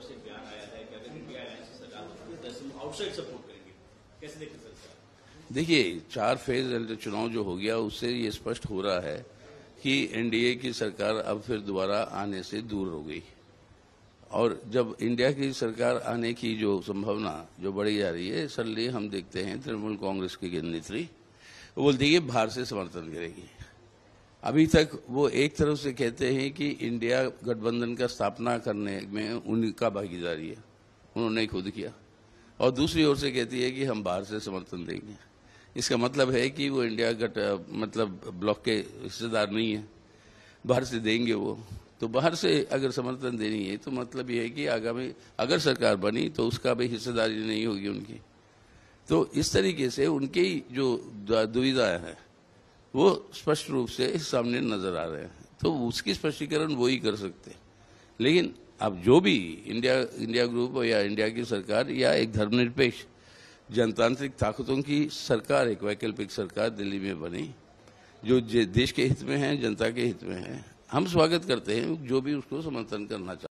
तरफ से बयान आया है कि अगर इंडिया अलायंस आउटसाइड सपोर्ट करेंगे कैसे देखते सर देखिए चार फेज चुनाव जो हो गया उससे ये स्पष्ट हो रहा है कि एनडीए की सरकार अब फिर दोबारा आने से दूर हो गई और जब इंडिया की सरकार आने की जो संभावना जो बढ़ी जा रही है सरली हम देखते हैं तृणमूल कांग्रेस की नेत्री वो बोलती है बाहर से समर्थन करेगी अभी तक वो एक तरफ से कहते हैं कि इंडिया गठबंधन का स्थापना करने में उनका भागीदारी है उन्होंने खुद किया और दूसरी ओर से कहती है कि हम बाहर से समर्थन देंगे इसका मतलब है कि वो इंडिया गट मतलब ब्लॉक के हिस्सेदार नहीं है बाहर से देंगे वो तो बाहर से अगर समर्थन देनी है तो मतलब ये है कि आगामी अगर सरकार बनी तो उसका भी हिस्सेदारी नहीं होगी उनकी तो इस तरीके से उनकी जो दुविधाएं हैं वो स्पष्ट रूप से सामने नजर आ रहे हैं तो उसकी स्पष्टीकरण वो ही कर सकते हैं लेकिन अब जो भी इंडिया इंडिया ग्रुप या इंडिया की सरकार या एक धर्मनिरपेक्ष जनतांत्रिक ताकतों की सरकार एक वैकल्पिक सरकार दिल्ली में बनी जो देश के हित में है जनता के हित में है हम स्वागत करते हैं जो भी उसको समर्थन करना चाहते